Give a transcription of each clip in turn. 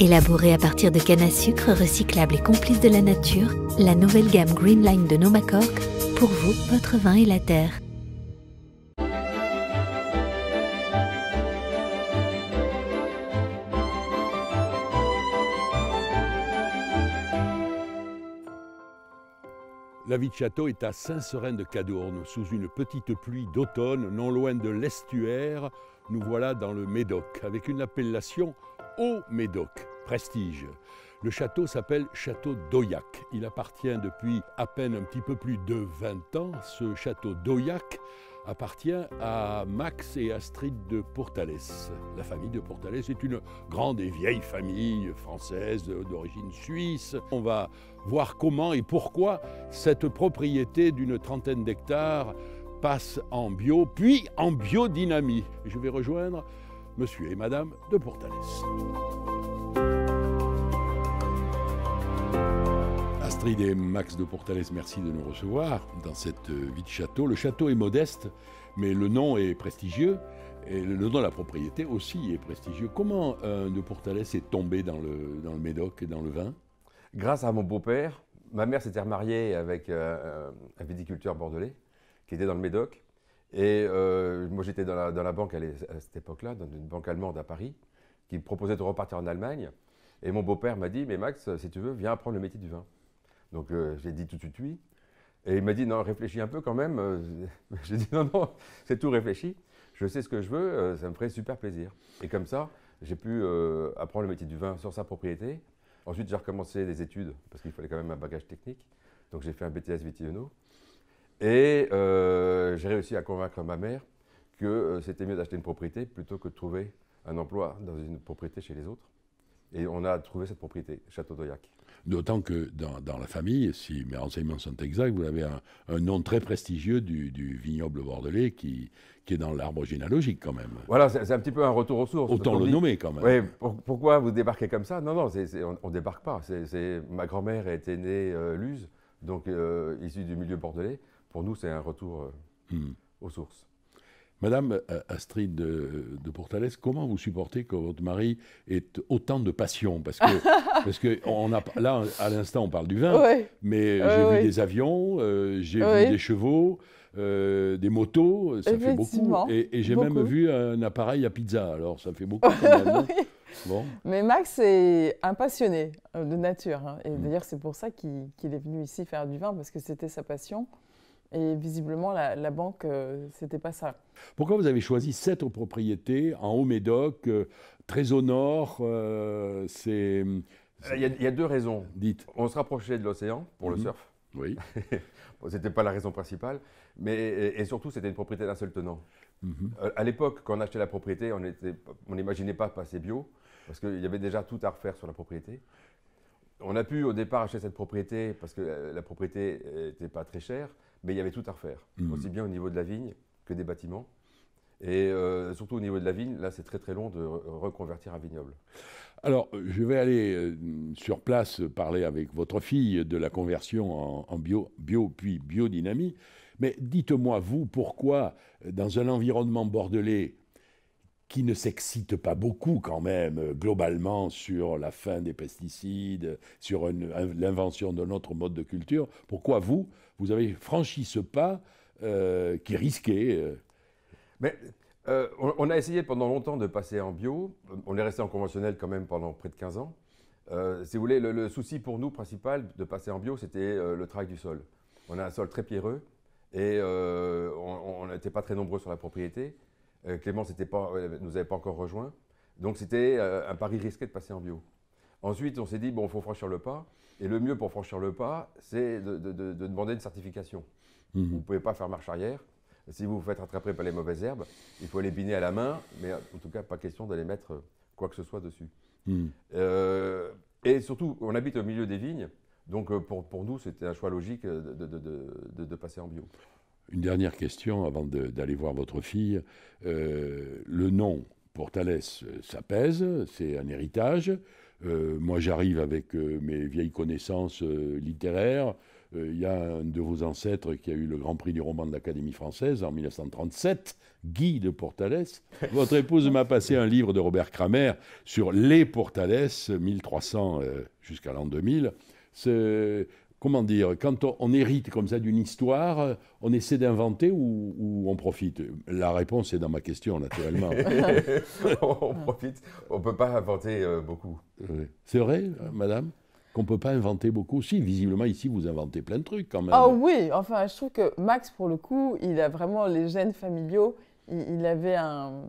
Élaborée à partir de canne à sucre recyclable et complices de la nature, la nouvelle gamme Green Line de Nomacork, pour vous, votre vin et la terre. La vie de château est à saint serein de cadourne sous une petite pluie d'automne, non loin de l'estuaire. Nous voilà dans le Médoc, avec une appellation au Médoc, prestige. Le château s'appelle Château d'Oyac. Il appartient depuis à peine un petit peu plus de 20 ans. Ce château d'Oyac appartient à Max et Astrid de Portales. La famille de Portales est une grande et vieille famille française d'origine suisse. On va voir comment et pourquoi cette propriété d'une trentaine d'hectares passe en bio, puis en biodynamie. Je vais rejoindre monsieur et madame de Portales. Astrid et Max de Portales, merci de nous recevoir dans cette euh, vie de château. Le château est modeste, mais le nom est prestigieux. Et le nom de la propriété aussi est prestigieux. Comment euh, de Portales est tombé dans le, dans le Médoc et dans le vin Grâce à mon beau-père, ma mère s'était remariée avec euh, un viticulteur bordelais qui était dans le Médoc. Et moi, j'étais dans, la, banque à, à cette époque-là, dans une banque allemande à Paris, qui me proposait de repartir en Allemagne. Et mon beau-père m'a dit, mais Max, si tu veux, viens apprendre le métier du vin. Donc euh, j'ai dit tout de suite oui. Et il m'a dit non, réfléchis un peu quand même. Euh, j'ai dit non, non, c'est tout réfléchi. Je sais ce que je veux, euh, ça me ferait super plaisir. Et comme ça, j'ai pu apprendre le métier du vin sur sa propriété. Ensuite, j'ai recommencé des études parce qu'il fallait quand même un bagage technique. Donc j'ai fait un BTS Vitino. Et j'ai réussi à convaincre ma mère que c'était mieux d'acheter une propriété plutôt que de trouver un emploi dans une propriété chez les autres. Et on a trouvé cette propriété, Château d'Oyac. D'autant que dans, la famille, si mes renseignements sont exacts, vous avez un, nom très prestigieux du, vignoble bordelais qui, est dans l'arbre généalogique quand même. Voilà, c'est un petit peu un retour aux sources. Autant le nommer quand même. Oui, pourquoi vous débarquez comme ça Non, non, on ne débarque pas. ma grand-mère était née euh, Luz, donc euh, issue du milieu bordelais. Pour nous, c'est un retour euh, hmm. aux sources. Madame euh, Astrid euh, de, de comment vous supportez que votre mari ait autant de passion Parce que, parce que on a, là, à l'instant, on parle du vin, mais j'ai vu des avions, euh, j'ai vu des chevaux, des motos, ça fait beaucoup. Et, j'ai même vu un appareil à pizza, alors ça fait beaucoup hein. Mais Max est un passionné de nature. Hein, et mmh. d'ailleurs, c'est pour ça qu'il est venu ici faire du vin, parce que c'était sa passion. Et visiblement, la, banque, ce euh, c'était pas ça. Pourquoi vous avez choisi cette propriété en Haut-Médoc, euh, très au nord euh, C'est. Il y, a deux raisons. Dites. On se rapprochait de l'océan pour le mhm. surf. Oui. n'était c'était pas la raison principale, mais et, surtout c'était une propriété d'un seul tenant. Mhm. À l'époque, quand on achetait la propriété, on n'imaginait pas passer bio parce qu'il y avait déjà tout à refaire sur la propriété. On a pu au départ acheter cette propriété parce que la propriété n'était pas très chère mais il y avait tout à refaire, hmm. aussi bien au niveau de la vigne que des bâtiments. Et euh, surtout au niveau de la vigne, là, c'est très très long de reconvertir un vignoble. Alors, je vais aller euh, sur place parler avec votre fille de la conversion en, bio, bio puis biodynamie. Mais dites-moi, vous, pourquoi, euh, dans un environnement bordelais qui ne s'excite pas beaucoup quand même, globalement, sur la fin des pesticides, sur l'invention d'un autre mode de culture, pourquoi vous, vous avez franchi ce pas euh, qui est risqué. Euh. Mais euh, on, a essayé pendant longtemps de passer en bio. On est resté en conventionnel quand même pendant près de 15 ans. si vous voulez, le, souci pour nous principal de passer en bio, c'était le travail du sol. On a un sol très pierreux et on n'était pas très nombreux sur la propriété. Clément ne nous avait pas encore rejoint. Donc c'était un pari risqué de passer en bio. Ensuite, on s'est dit, bon, il faut franchir le pas. Et le mieux pour franchir le pas, c'est de, demander une certification. Mhm. Vous ne pouvez pas faire marche arrière. Si vous vous faites rattraper par les mauvaises herbes, il faut les biner à la main, mais en tout cas, pas question d'aller mettre euh, quoi que ce soit dessus. Mhm. Euh, et surtout, on habite au milieu des vignes, donc euh, pour, pour nous, c'était un choix logique de, de, de, de, passer en bio. Une dernière question avant d'aller voir votre fille. le nom pour Thalès, ça pèse, c'est un héritage. Euh, moi, j'arrive avec euh, mes vieilles connaissances euh, littéraires. Il y a un de vos ancêtres qui a eu le Grand Prix du roman de l'Académie française en 1937, Guy de Portales. Votre épouse m'a passé un livre de Robert Kramer sur les Portales, 1300 jusqu'à l'an 2000 comment dire, quand on, hérite comme ça d'une histoire, euh, on essaie d'inventer ou, on profite La réponse est dans ma question, naturellement. on profite, on ne euh, euh, peut pas inventer beaucoup. C'est vrai, madame qu'on ne peut pas inventer beaucoup. Si, visiblement, ici, vous inventez plein de trucs quand même. Ah oui, enfin, je trouve que Max, pour le coup, il a vraiment les gènes familiaux. Il, avait un,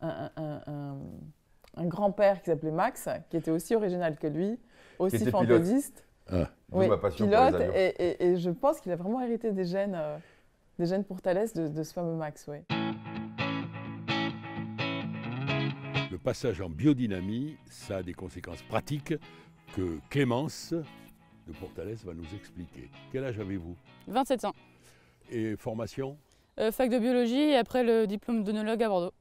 un grand-père qui s'appelait Max, qui était aussi original que lui, aussi fantaisiste. Ah. Oui, ma passion pilote, Et, je pense qu'il a vraiment hérité des gènes, euh, des gènes pour Thalès de, ce fameux Max. Le passage en biodynamie, ça a des conséquences pratiques que Clémence de Portales va nous expliquer. Quel âge avez-vous 27 ans. Et formation euh, Fac de biologie et après le diplôme d'onologue à Bordeaux.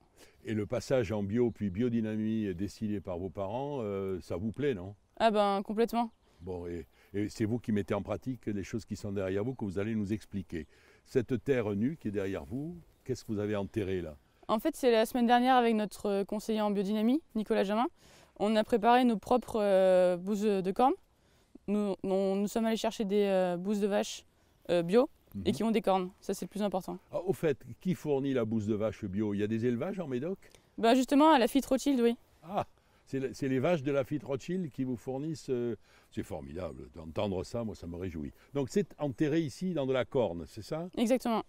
Et le passage en bio puis biodynamie décidé par vos parents, euh, ça vous plaît, non Ah ben complètement. Bon, et, c'est vous qui mettez en pratique les choses qui sont derrière vous que vous allez nous expliquer. Cette terre nue qui est derrière vous, qu'est-ce que vous avez enterré là En fait, c'est la semaine dernière avec notre euh, conseiller en biodynamie, Nicolas Jamin. On a préparé nos propres euh, bouses de cornes. Nous, sommes allés chercher des euh, bouses de vaches bio et mhm. qui ont des cornes. Ça, c'est le plus important. Ah, au fait, qui fournit la bouse de vache bio Il y a des élevages en Médoc bah Justement, à la FIT oui. Ah c'est les vaches de la Fit Rothschild qui vous fournissent. Euh, c'est formidable d'entendre ça, moi ça me réjouit. Donc c'est enterré ici dans de la corne, c'est ça Exactement.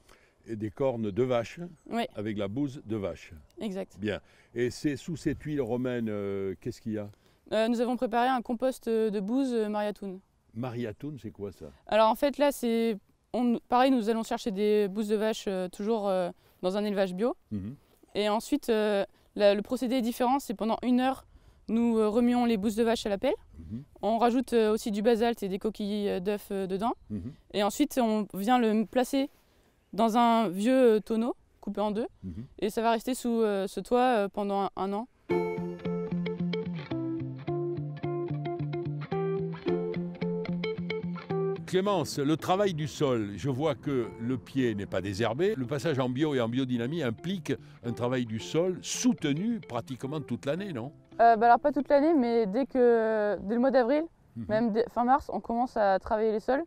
Et des cornes de vache, oui. avec la bouse de vache. Exact. Bien. Et c'est sous cette huile romaine, euh, qu'est-ce qu'il y a euh, Nous avons préparé un compost de bouse mariatoun. Mariatoun, c'est quoi ça Alors en fait là, c'est pareil, nous allons chercher des bouses de vache toujours dans un élevage bio. Mhm. Et ensuite, le procédé est différent. C'est pendant une heure, nous euh, remuons les bousses de vache à la pelle. Mhm. On rajoute euh, aussi du basalte et des coquilles euh, d'œufs dedans. Mhm. Et ensuite, on vient le placer dans un vieux tonneau coupé en deux. Mhm. Et ça va rester sous ce toit pendant un, an. Clémence, le travail du sol, je vois que le pied n'est pas désherbé. Le passage en bio et en biodynamie implique un travail du sol soutenu pratiquement toute l'année, non euh, bah, alors pas toute l'année, mais dès que dès le mois d'avril, mhm. même fin mars, on commence à travailler les sols.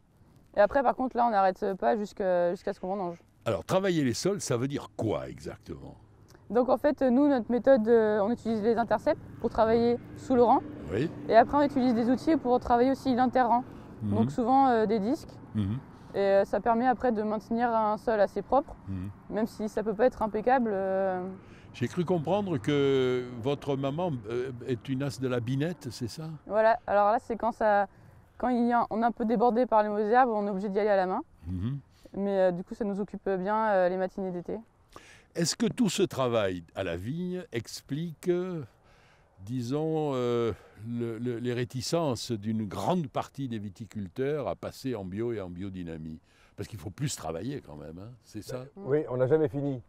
Et après, par contre, là, on n'arrête pas jusqu'à ce qu'on vendange. Alors travailler les sols, ça veut dire quoi exactement donc en fait, nous, notre méthode, euh, on utilise les intercepts pour travailler sous le rang. Oui. Et après, on utilise des outils pour travailler aussi l'interrang. Mhm. Donc souvent euh, des disques. Mhm. Et ça permet après de maintenir un sol assez propre, même si ça ne peut pas être impeccable. J'ai cru comprendre que votre maman euh, est une as de la binette, c'est ça Voilà, alors là, c'est quand, ça, quand il y a, on est un peu débordé par les mauvaises herbes, on est obligé d'y aller à la main. Mhm. Mais euh, du coup, ça nous occupe bien euh, les matinées d'été. Est-ce que tout ce travail à la vigne explique, disons, les réticences d'une grande partie des viticulteurs à passer en bio et en biodynamie Parce qu'il faut plus travailler quand même, hein. c'est ça Oui, on n'a jamais fini.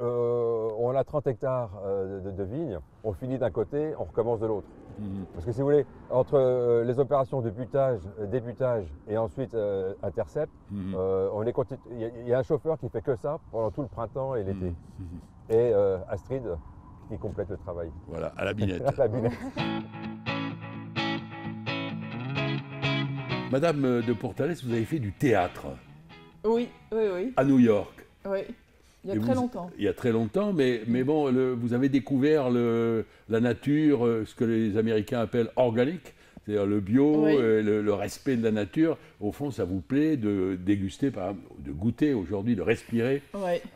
Euh, on a 30 hectares euh, de, vignes, on finit d'un côté, on recommence de l'autre. Mhm. Parce que si vous voulez, entre euh, les opérations de butage, débutage et ensuite intercept, mhm. on il y, a un chauffeur qui fait que ça pendant tout le printemps et l'été. Mhm. Et Astrid qui complète le travail. Voilà, à la binette. Madame de Portales, vous avez fait du théâtre. Oui, oui, oui. À New York. Oui. Il y a très longtemps. Il y a très longtemps, mais, mais bon, vous avez découvert le, la nature, euh, ce que les Américains appellent organique, c'est-à-dire le bio, le, respect de la nature. Au fond, ça vous plaît de déguster, de goûter aujourd'hui, de respirer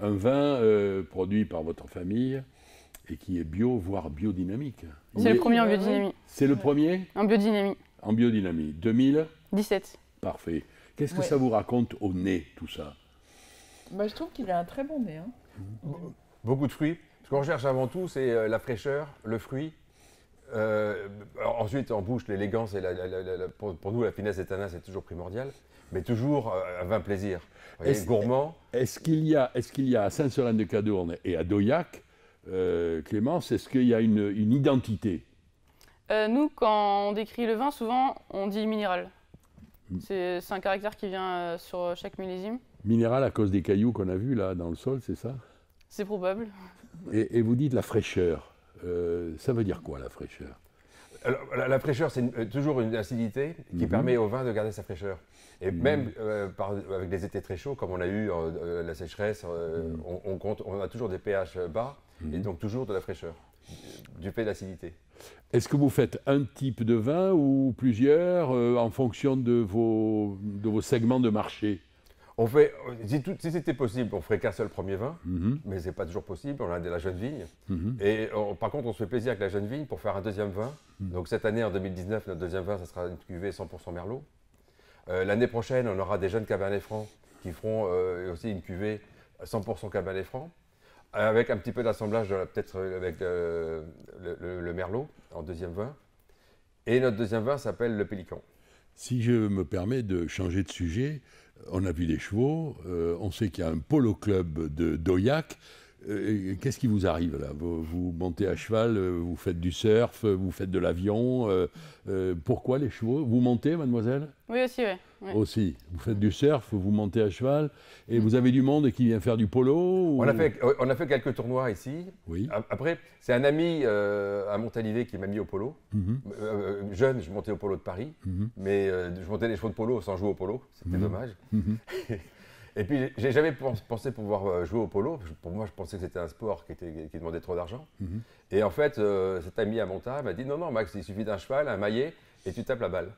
un vin euh, produit par votre famille et qui est bio, voire biodynamique. C'est le premier en biodynamie. C'est le premier En biodynamie. En biodynamie. 2017. Parfait. Qu'est-ce que ça vous raconte au nez, tout ça bah, je trouve qu'il a un très bon nez. Hein. beaucoup de fruits. Ce qu'on recherche avant tout, c'est euh, la fraîcheur, le fruit. Euh, ensuite, en bouche, l'élégance et la, pour, nous, la finesse des tannins, c'est toujours primordial, mais toujours un euh, vin plaisir. est gourmand. Est-ce qu'il y a, est y a à saint solène de cadourne et à Doyac, euh, Clémence, est-ce qu'il y a une, une identité Nous, quand on décrit le vin, souvent, on dit minéral. Hmm. C'est, un caractère qui vient sur chaque millésime. Minéral à cause des cailloux qu'on a vus là dans le sol, c'est ça C'est probable. Et, vous dites la fraîcheur. Euh, ça veut dire quoi la fraîcheur la, fraîcheur, c'est euh, toujours une acidité qui mhm. permet au vin de garder sa fraîcheur. Et mhm. même euh, avec des étés très chauds, comme on a eu la sécheresse, mhm. on, compte, on a toujours des pH bas et donc toujours de la fraîcheur, du fait d'acidité. Est-ce que vous faites un type de vin ou plusieurs en fonction de vos segments de marché on fait, si, tout, si c'était possible, on ferait qu'un seul premier vin, mais mhm. ce mais c'est pas toujours possible. On a de la jeune vigne. Mhm. Et par contre, on se fait plaisir avec la jeune vigne pour faire un deuxième vin. Mhm. Donc cette année, en 2019, notre deuxième vin, ça sera une cuvée 100% Merlot. Euh, l'année prochaine, on aura des jeunes Cabernet Francs qui feront euh, aussi une cuvée 100% Cabernet Franc, euh, avec un petit peu d'assemblage, peut-être avec le, le Merlot en deuxième vin. Et notre deuxième vin s'appelle le Pélican. Si je me permets de changer de sujet, euh, on a vu des chevaux, euh, on sait qu'il y a un polo club de d'Oyac. Euh, qu'est-ce qui vous arrive là vous, montez à cheval, vous faites du surf, vous faites de l'avion. pourquoi les chevaux Vous montez, mademoiselle Oui, aussi, oui aussi. Vous faites du surf, vous montez à cheval, et mm. vous avez du monde qui vient faire du polo on, a fait, on a fait quelques tournois ici. Oui. Après, c'est un ami euh, à Montalivet qui m'a mis au polo. Mm-hmm. Euh, euh, jeune, je montais au polo de Paris, mm-hmm. mais je montais les chevaux de polo sans jouer au polo. C'était mm-hmm. dommage. Et puis, j'ai jamais pensé pouvoir euh, jouer au polo. Pour moi, je pensais que c'était un sport qui, demandait trop d'argent. Mhm. Et en fait, euh, cet ami à Monta m'a dit Non, non, Max, il suffit d'un cheval, un maillet, et tu tapes la balle.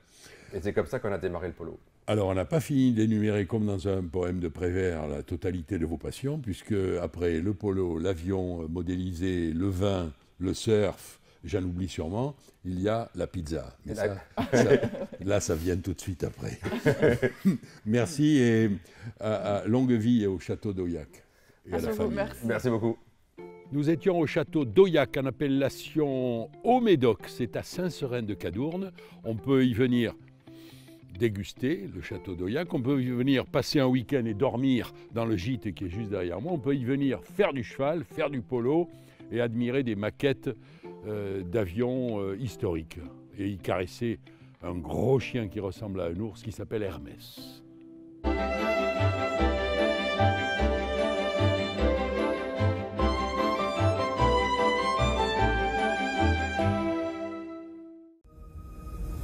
Et c'est comme ça qu'on a démarré le polo. Alors, on n'a pas fini d'énumérer, comme dans un poème de Prévert, la totalité de vos passions, puisque après le polo, l'avion modélisé, le vin, le surf, j'en oublie sûrement, il y a la pizza. Mais là, ça vient tout de suite après. merci et à, longue vie au château d'Oyac. Merci. beaucoup. Nous étions au château d'Oyac en appellation au Médoc, c'est à Saint-Serein-de-Cadourne. On peut y venir déguster le château d'Oyac, on peut y venir passer un week-end et dormir dans le gîte qui est juste derrière moi, on peut y venir faire du cheval, faire du polo et admirer des maquettes euh, d'avions euh, historiques. Et il caressait un gros chien qui ressemble à un ours qui s'appelle Hermès.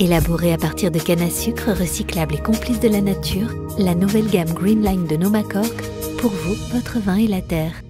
Élaborée à partir de canne à sucre recyclable et complices de la nature, la nouvelle gamme Green Line de Nomacork, pour vous, votre vin et la terre.